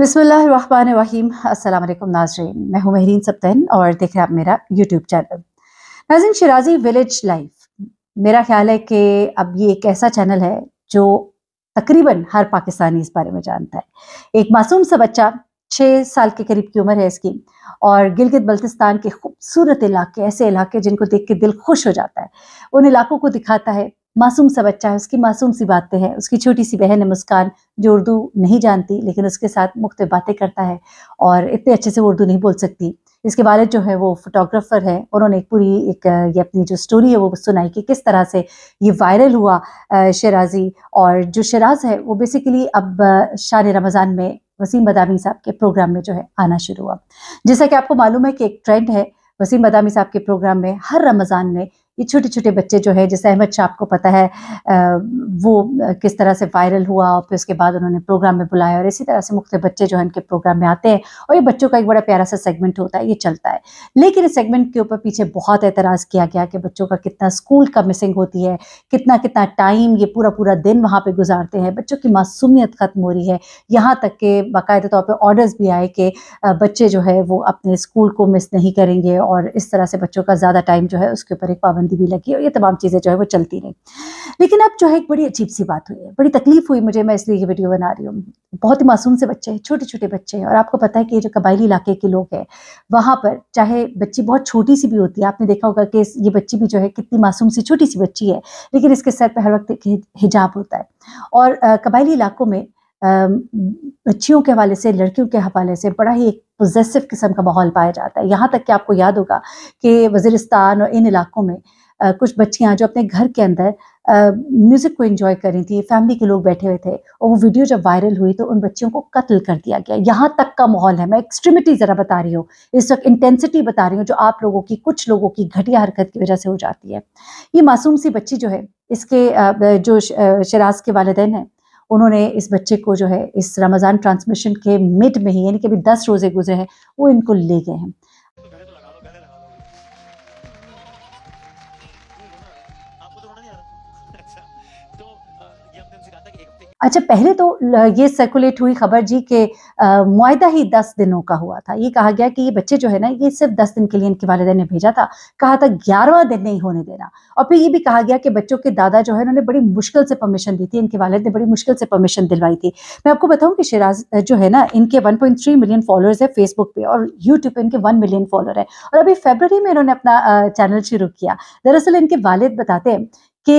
बिसमीम अल्लाम नाजरीन मैं हूँ महरीन सप्तन और देख रहे हैं आप मेरा यूट्यूब चैनल नाजिन शराजी विलेज लाइफ मेरा ख्याल है कि अब ये एक ऐसा चैनल है जो तकरीबन हर पाकिस्तानी इस बारे में जानता है एक मासूम सा बच्चा छः साल के करीब की उम्र है इसकी और गिलगित बल्तिस्तान के खूबसूरत इलाके ऐसे इलाके जिनको देख के दिल खुश हो जाता है उन इलाकों को दिखाता है मासूम सा बच्चा है उसकी मासूम सी बातें हैं उसकी छोटी सी बहन है मुस्कान जो उर्दू नहीं जानती लेकिन उसके साथ मुख्त बातें करता है और इतने अच्छे से उर्दू नहीं बोल सकती इसके बाद जो है वो फोटोग्राफर है उन्होंने एक पूरी एक ये अपनी जो स्टोरी है वो सुनाई कि किस तरह से ये वायरल हुआ शराजी और जो शराज है वो बेसिकली अब शान रमज़ान में वसीम बदामी साहब के प्रोग्राम में जो है आना शुरू हुआ जैसा कि आपको मालूम है कि एक ट्रेंड है वसीम बदामी साहब के प्रोग्राम में हर रमज़ान में ये छोटे छोटे बच्चे जो है जैसे अहमद शाह आपको पता है वो किस तरह से वायरल हुआ और फिर उसके बाद उन्होंने प्रोग्राम में बुलाया और इसी तरह से मुख्त बच्चे जो है उनके प्रोग्राम में आते हैं और ये बच्चों का एक बड़ा प्यारा सा सेगमेंट होता है ये चलता है लेकिन इस सेगमेंट के ऊपर पीछे बहुत एतराज़ किया गया कि बच्चों का कितना स्कूल का मिसिंग होती है कितना कितना टाइम ये पूरा पूरा दिन वहाँ पर गुजारते हैं बच्चों की मासूमियत ख़त्म हो रही है यहाँ तक के बाकायदे तौर पर ऑर्डर्स भी आए कि बच्चे जो है वो अपने स्कूल को मिस नहीं करेंगे और इस तरह से बच्चों का ज़्यादा टाइम जो है उसके ऊपर एक पाबंदी पाबंदी भी लगी और ये तमाम चीज़ें जो है वो चलती रही लेकिन अब जो है एक बड़ी अजीब सी बात हुई है बड़ी तकलीफ हुई मुझे मैं इसलिए ये वीडियो बना रही हूँ बहुत ही मासूम से बच्चे हैं छोटे छोटे बच्चे हैं और आपको पता है कि ये जो कबायली इलाके के लोग हैं वहाँ पर चाहे बच्ची बहुत छोटी सी भी होती है आपने देखा होगा कि ये बच्ची भी जो है कितनी मासूम सी छोटी सी बच्ची है लेकिन इसके सर पर हर वक्त एक हिजाब होता है और कबायली इलाकों में बच्चियों के हवाले से लड़कियों के हवाले से बड़ा ही एक पोजेसिव किस्म का माहौल पाया जाता है यहाँ तक कि आपको याद होगा कि वजीरस्तान और इन इलाकों में कुछ बच्चियाँ जो अपने घर के अंदर म्यूज़िक को एंजॉय कर रही थी फैमिली के लोग बैठे हुए थे और वो वीडियो जब वायरल हुई तो उन बच्चियों को कत्ल कर दिया गया यहाँ तक का माहौल है मैं एक्सट्रीमिटी ज़रा बता रही हूँ इस वक्त इंटेंसिटी बता रही हूँ जो आप लोगों की कुछ लोगों की घटिया हरकत की वजह से हो जाती है ये मासूम सी बच्ची जो है इसके जो शराज के वालदेन हैं उन्होंने इस बच्चे को जो है इस रमज़ान ट्रांसमिशन के मिड में ही यानी कि अभी दस रोज़े गुजरे हैं वो इनको ले गए हैं अच्छा पहले तो ये सर्कुलेट हुई खबर जी के मुआदा ही दस दिनों का हुआ था ये कहा गया कि ये बच्चे जो है ना ये सिर्फ दस दिन के लिए इनके वालदे ने भेजा था कहा था ग्यारहवा दिन नहीं होने देना और फिर ये भी कहा गया कि बच्चों के दादा जो है उन्होंने बड़ी मुश्किल से परमिशन दी थी इनके वालद ने बड़ी मुश्किल से परमिशन दिलवाई थी मैं आपको बताऊँ कि शिराज जो है ना इनके वन मिलियन फॉलोअर्स है फेसबुक पे और यूट्यूब पे इनके वन मिलियन फॉलोअर है और अभी फेबर में इन्होंने अपना चैनल शुरू किया दरअसल इनके वालद बताते हैं कि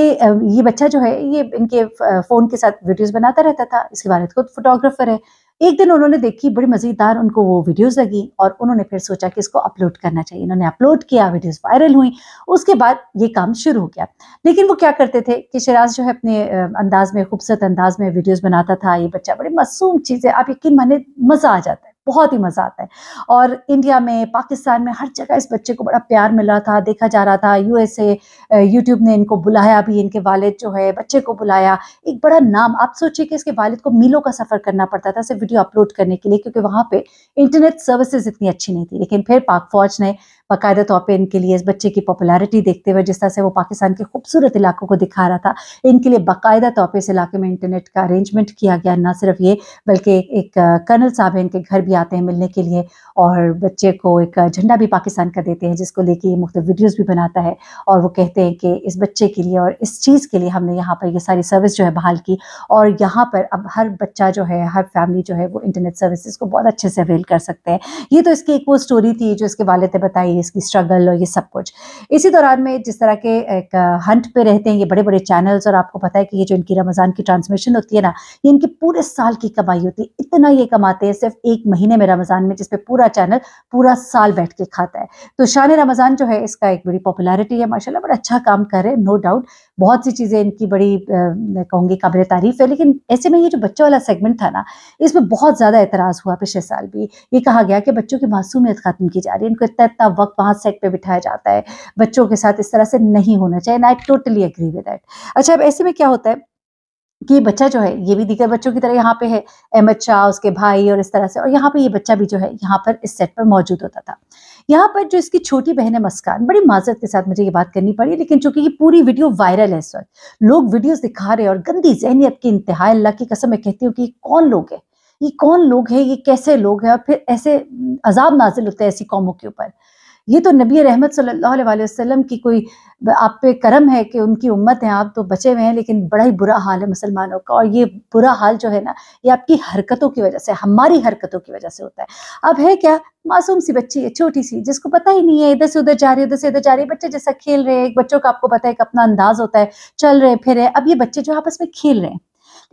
ये बच्चा जो है ये इनके फ़ोन के साथ वीडियोस बनाता रहता था इसके वालद खुद फोटोग्राफर है एक दिन उन्होंने देखी बड़ी मज़ेदार उनको वो वीडियोस लगी और उन्होंने फिर सोचा कि इसको अपलोड करना चाहिए इन्होंने अपलोड किया वीडियोस वायरल हुई उसके बाद ये काम शुरू हो गया लेकिन वो क्या करते थे कि शराज जो है अपने अंदाज में खूबसूरत अंदाज में वीडियोज़ बनाता था ये बच्चा बड़ी मासूम चीज़ है आप यकीन माने मज़ा आ जाता है बहुत ही मज़ा आता है और इंडिया में पाकिस्तान में हर जगह इस बच्चे को बड़ा प्यार मिल रहा था देखा जा रहा था यूएसए यूट्यूब ने इनको बुलाया भी इनके वालिद जो है बच्चे को बुलाया एक बड़ा नाम आप सोचिए कि इसके वालिद को मीलों का सफ़र करना पड़ता था सिर्फ वीडियो अपलोड करने के लिए क्योंकि वहां पर इंटरनेट सर्विसेज इतनी अच्छी नहीं थी लेकिन फिर पाक फौज ने बाकायदा तौर पर इनके लिए इस बच्चे की पॉपुलैरिटी देखते हुए जिस तरह से वो पाकिस्तान के खूबसूरत इलाकों को दिखा रहा था इनके लिए बाकायदा तौर पर इस इलाके में इंटरनेट का अरेंजमेंट किया गया ना सिर्फ ये बल्कि एक, कर्नल साहब इनके घर भी आते हैं मिलने के लिए और बच्चे को एक झंडा भी पाकिस्तान का देते हैं जिसको लेके ये मुख्त वीडियोज़ भी बनाता है और वो कहते हैं कि इस बच्चे के लिए और इस चीज़ के लिए हमने यहाँ पर ये सारी सर्विस जो है बहाल की और यहाँ पर अब हर बच्चा जो है हर फैमिली जो है वो इंटरनेट सर्विसेज को बहुत अच्छे से अवेल कर सकते हैं ये तो इसकी एक वो स्टोरी थी जो इसके वालद ने बताई इसकी स्ट्रगल और ये सब कुछ इसी दौरान में जिस तरह के एक हंट पे रहते हैं ये बड़े बड़े चैनल्स और आपको पता है कि ये जो इनकी रमज़ान की ट्रांसमिशन होती है ना ये इनकी पूरे साल की कमाई होती है इतना ये कमाते हैं सिर्फ एक महीने में रमज़ान में जिसपे पूरा चैनल पूरा साल बैठ के खाता है तो शान रमज़ान जो है इसका एक बड़ी पॉपुलरिटी है माशाला बड़ा अच्छा काम कर रहे हैं नो डाउट बहुत सी चीज़ें इनकी बड़ी मैं कहूँगी काबिल तारीफ है लेकिन ऐसे में ये जो बच्चों वाला सेगमेंट था ना इसमें बहुत ज़्यादा एतराज़ हुआ पिछले साल भी ये कहा गया कि बच्चों की मासूमियत ख़त्म की जा रही है इनको इतना इतना वक्त वहाँ सेट पे बिठाया जाता है बच्चों के साथ इस तरह से नहीं होना चाहिए I totally agree with that अच्छा अब ऐसे में क्या होता है कि ये बच्चा जो है ये भी दीगर बच्चों की तरह यहाँ पे है अहमद शाह उसके भाई और इस तरह से और यहाँ पे ये बच्चा भी जो है यहाँ पर इस सेट पर मौजूद होता था यहाँ पर जो इसकी छोटी बहन है मस्कान बड़ी माजरत के साथ मुझे ये बात करनी पड़ी लेकिन चूंकि ये पूरी वीडियो वायरल है इस वक्त लोग वीडियोस दिखा रहे हैं और गंदी जहनीत की इंतहा अल्लाह की कसम मैं कहती हूँ कि कौन लोग है ये कौन लोग है ये कैसे लोग हैं और फिर ऐसे अजाब नाजिल होते हैं ऐसी कौमों के ऊपर ये तो नबी रहमत सल्लल्लाहु अलैहि वसल्लम की कोई आप पे करम है कि उनकी उम्मत है आप तो बचे हुए हैं लेकिन बड़ा ही बुरा हाल है मुसलमानों का और ये बुरा हाल जो है ना ये आपकी हरकतों की वजह से हमारी हरकतों की वजह से होता है अब है क्या मासूम सी बच्ची है छोटी सी जिसको पता ही नहीं है इधर से उधर जा रही है उधर से इधर जा रही है बच्चे जैसा खेल रहे हैं बच्चों का आपको पता है एक अपना अंदाज होता है चल रहे फिर अब ये बच्चे जो आपस में खेल रहे हैं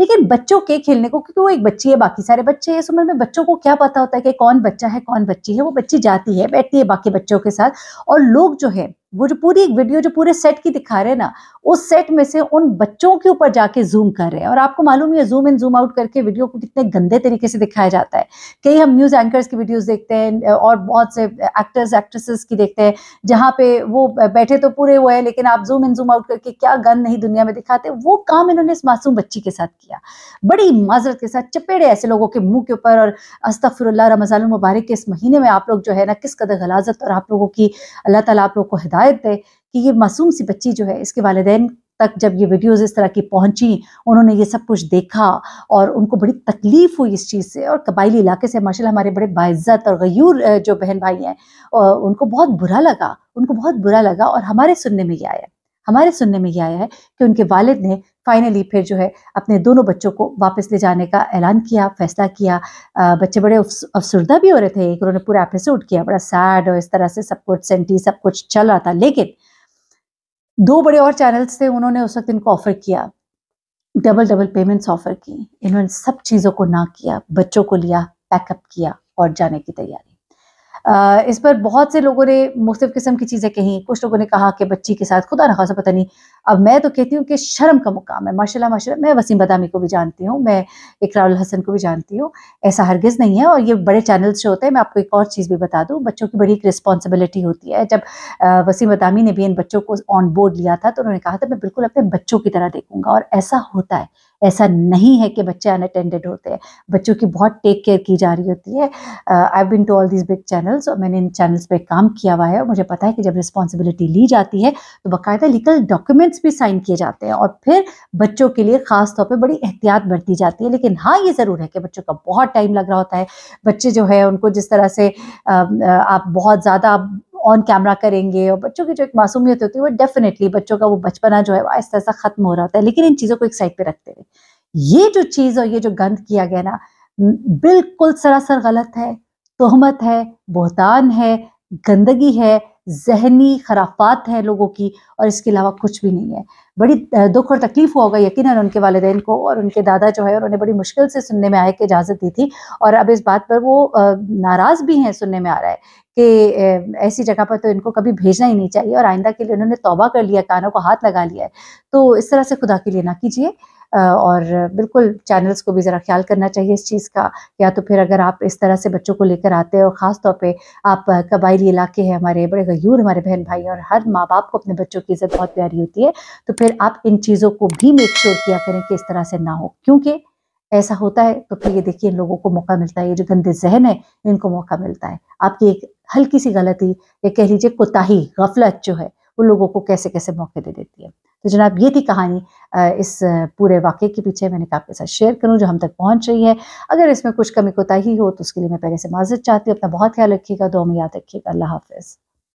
लेकिन बच्चों के खेलने को क्योंकि वो एक बच्ची है बाकी सारे बच्चे हैं इस उम्र में बच्चों को क्या पता होता है कि कौन बच्चा है कौन बच्ची है वो बच्ची जाती है बैठती है बाकी बच्चों के साथ और लोग जो है वो जो पूरी एक वीडियो जो पूरे सेट की दिखा रहे हैं ना उस सेट में से उन बच्चों के ऊपर जाके जूम कर रहे हैं और आपको मालूम है जूम इन जूम आउट करके वीडियो को कितने गंदे तरीके से दिखाया जाता है कई हम न्यूज़ एंकर्स की वीडियोस देखते हैं और बहुत से एक्टर्स एक्ट्रेसेस की देखते हैं जहाँ पे वो बैठे तो पूरे हुए हैं लेकिन आप जूम इन जूम आउट करके क्या गंद नहीं दुनिया में दिखाते वो काम इन्होंने इस मासूम बच्ची के साथ किया बड़ी माजरत के साथ चपेड़े ऐसे लोगों के मुंह के ऊपर और अस्तफर रमज़ान मुबारक के इस महीने में आप लोग जो है ना किस कदर गलाजत और आप लोगों की अल्लाह तला आप लोग को हिदायत हिदायत है कि ये मासूम सी बच्ची जो है इसके वालदेन तक जब ये वीडियोस इस तरह की पहुंची उन्होंने ये सब कुछ देखा और उनको बड़ी तकलीफ हुई इस चीज़ से और कबायली इलाके से माशा हमारे बड़े बाइज़्ज़त और गयूर जो बहन भाई हैं उनको बहुत बुरा लगा उनको बहुत बुरा लगा और हमारे सुनने में ये आया हमारे सुनने में यह आया है कि उनके वालिद ने फाइनली फिर जो है अपने दोनों बच्चों को वापस ले जाने का ऐलान किया फैसला किया बच्चे बड़े अफसरदा भी हो रहे थे उन्होंने पूरा एपिसोड किया बड़ा सैड और इस तरह से सब कुछ सेंटी सब कुछ चल रहा था लेकिन दो बड़े और चैनल्स थे उन्होंने उस वक्त इनको ऑफर किया डबल डबल पेमेंट्स ऑफर की इन्होंने सब चीज़ों को ना किया बच्चों को लिया पैकअप किया और जाने की तैयारी इस पर बहुत से लोगों ने मुख्तफ किस्म की चीज़ें कहीं कुछ लोगों ने कहा कि बच्ची के साथ खुदा ना पता नहीं अब मैं तो कहती हूँ कि शर्म का मुकाम है माशाल्लाह माशाल्लाह मैं वसीम बदामी को भी जानती हूँ मैं इकरार हसन को भी जानती हूँ ऐसा हरगिज़ नहीं है और ये बड़े चैनल से होते हैं मैं आपको एक और चीज़ भी बता दूँ बच्चों की बड़ी एक रिस्पॉन्सिबिलिटी होती है जब वसीम बदामी ने भी इन बच्चों को ऑन बोर्ड लिया था तो उन्होंने कहा था मैं बिल्कुल अपने बच्चों की तरह देखूंगा और ऐसा होता है ऐसा नहीं है कि बच्चे अनअटेंडेड होते हैं बच्चों की बहुत टेक केयर की जा रही होती है I been to all these big channels और मैंने इन चैनल्स पर काम किया हुआ है और मुझे पता है कि जब रिस्पॉन्सिबिलिटी ली जाती है तो बाकायदा लीगल डॉक्यूमेंट्स भी साइन किए जाते हैं और फिर बच्चों के लिए खास तौर पर बड़ी एहतियात बरती जाती है लेकिन हाँ ये ज़रूर है कि बच्चों का बहुत टाइम लग रहा होता है बच्चे जो है उनको जिस तरह से uh, uh, आप बहुत ज़्यादा ऑन कैमरा करेंगे और बच्चों की जो एक मासूमियत होती है वो डेफिनेटली बच्चों का वो बचपना जो है वो ऐसा ऐसा खत्म हो रहा होता है लेकिन इन चीज़ों को एक साइड पे रखते हुए ये जो चीज़ और ये जो गंद किया गया ना बिल्कुल सरासर गलत है तोहमत है बोहतान है गंदगी है जहनी खराफात है लोगों की और इसके अलावा कुछ भी नहीं है बड़ी दुख और तकलीफ हुआ होगा यकीन उनके वालदेन को और उनके दादा जो है उन्हें बड़ी मुश्किल से सुनने में आए कि इजाज़त दी थी और अब इस बात पर वो नाराज़ भी हैं सुनने में आ रहा है कि ऐसी जगह पर तो इनको कभी भेजना ही नहीं चाहिए और आइंदा के लिए उन्होंने तोबा कर लिया कानों को हाथ लगा लिया है तो इस तरह से खुदा के लिए ना कीजिए और बिल्कुल चैनल्स को भी ज़रा ख्याल करना चाहिए इस चीज़ का या तो फिर अगर आप इस तरह से बच्चों को लेकर आते हैं और ख़ास तौर पे आप कबायली इलाके हैं हमारे बड़े गयूर हमारे बहन भाई और हर माँ बाप को अपने बच्चों की इज़्ज़त बहुत प्यारी होती है तो फिर आप इन चीज़ों को भी मेक श्योर किया करें कि इस तरह से ना हो क्योंकि ऐसा होता है तो फिर ये देखिए इन लोगों को मौका मिलता है ये जो गंदे जहन है इनको मौका मिलता है आपकी एक हल्की सी गलती या कह लीजिए कोताही गफलत जो है उन लोगों को कैसे कैसे मौके दे देती है तो जनाब ये थी कहानी इस पूरे वाक्य के पीछे मैंने कहा आपके साथ शेयर करूं जो हम तक पहुंच रही है अगर इसमें कुछ कमी कोताही हो तो उसके लिए मैं पहले से माजत चाहती हूँ अपना बहुत ख्याल रखिएगा दो में याद रखिएगा अल्लाह हाफिज़